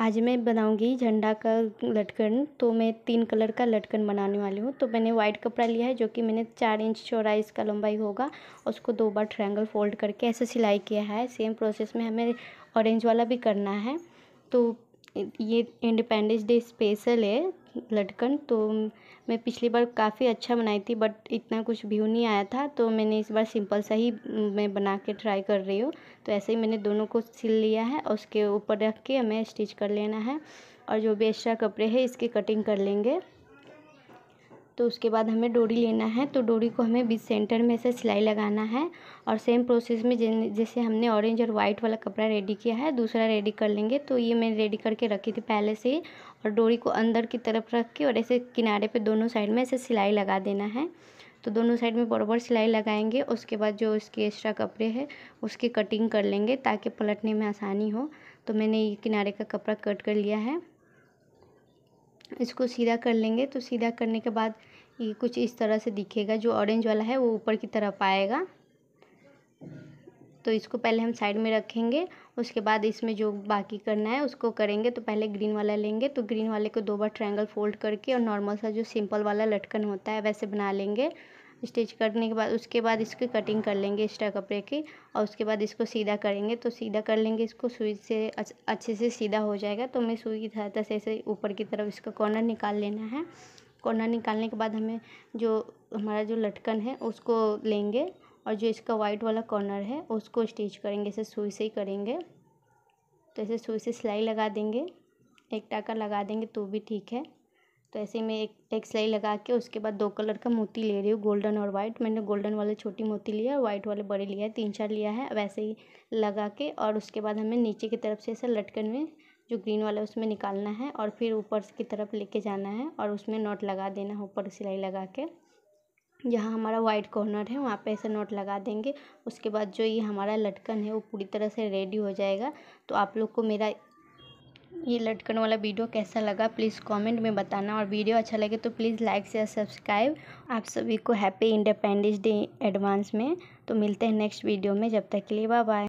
आज मैं बनाऊंगी झंडा का लटकन तो मैं तीन कलर का लटकन बनाने वाली हूँ तो मैंने वाइट कपड़ा लिया है जो कि मैंने चार इंच चौड़ाई इसका लंबाई होगा उसको दो बार ट्रायंगल फोल्ड करके ऐसे सिलाई किया है सेम प्रोसेस में हमें ऑरेंज वाला भी करना है तो ये इंडिपेंडेंस डे स्पेशल है लटकन तो मैं पिछली बार काफ़ी अच्छा बनाई थी बट इतना कुछ व्यू नहीं आया था तो मैंने इस बार सिंपल सा ही मैं बना के ट्राई कर रही हूँ तो ऐसे ही मैंने दोनों को सिल लिया है और उसके ऊपर रख के हमें स्टिच कर लेना है और जो भी एक्स्ट्रा कपड़े हैं इसकी कटिंग कर लेंगे तो उसके बाद हमें डोरी लेना है तो डोरी को हमें बीच सेंटर में से सिलाई लगाना है और सेम प्रोसेस में जैसे हमने ऑरेंज और वाइट वाला कपड़ा रेडी किया है दूसरा रेडी कर लेंगे तो ये मैंने रेडी करके रखी थी पहले से ही और डोरी को अंदर की तरफ रख के और ऐसे किनारे पे दोनों साइड में ऐसे सिलाई लगा देना है तो दोनों साइड में बराबर सिलाई लगाएंगे उसके बाद जो इसके एक्स्ट्रा कपड़े हैं उसकी कटिंग कर लेंगे ताकि पलटने में आसानी हो तो मैंने ये किनारे का कपड़ा कट कर लिया है इसको सीधा कर लेंगे तो सीधा करने के बाद ये कुछ इस तरह से दिखेगा जो ऑरेंज वाला है वो ऊपर की तरफ आएगा तो इसको पहले हम साइड में रखेंगे उसके बाद इसमें जो बाकी करना है उसको करेंगे तो पहले ग्रीन वाला लेंगे तो ग्रीन वाले को दो बार ट्रायंगल फोल्ड करके और नॉर्मल सा जो सिंपल वाला लटकन होता है वैसे बना लेंगे स्टिच करने के बाद उसके बाद इसकी कटिंग कर लेंगे एक्स्ट्रा कपड़े की और उसके बाद इसको सीधा करेंगे तो सीधा कर लेंगे इसको सुई से अच्छे से सीधा हो जाएगा तो हमें सुई की सहायता से ऐसे ऊपर की तरफ इसका कॉर्नर निकाल लेना है कॉर्नर निकालने के बाद हमें जो हमारा जो लटकन है उसको लेंगे और जो इसका वाइट वाला कॉर्नर है उसको स्टिच करेंगे ऐसे सुई से ही करेंगे तो ऐसे सुई से सिलाई लगा देंगे एक टाका लगा देंगे तो भी ठीक है तो ऐसे मैं एक एक सिलाई लगा के उसके बाद दो कलर का मोती ले रही हूँ गोल्डन और वाइट मैंने गोल्डन वाले छोटी मोती लिया और वाइट वाले बड़े लिया है तीन चार लिया है वैसे ही लगा के और उसके बाद हमें नीचे की तरफ से ऐसे लटकन में जो ग्रीन वाला है उसमें निकालना है और फिर ऊपर की तरफ लेके जाना है और उसमें नोट लगा देना है ऊपर सिलाई लगा के जहाँ हमारा वाइट कॉर्नर है वहाँ पे ऐसे नोट लगा देंगे उसके बाद जो ये हमारा लटकन है वो पूरी तरह से रेडी हो जाएगा तो आप लोग को मेरा ये लटकन वाला वीडियो कैसा लगा प्लीज़ कमेंट में बताना और वीडियो अच्छा लगे तो प्लीज़ लाइक शेयर सब्सक्राइब आप सभी को हैप्पी इंडिपेंडेंस डे एडवांस में तो मिलते हैं नेक्स्ट वीडियो में जब तक के लिए बाय बाय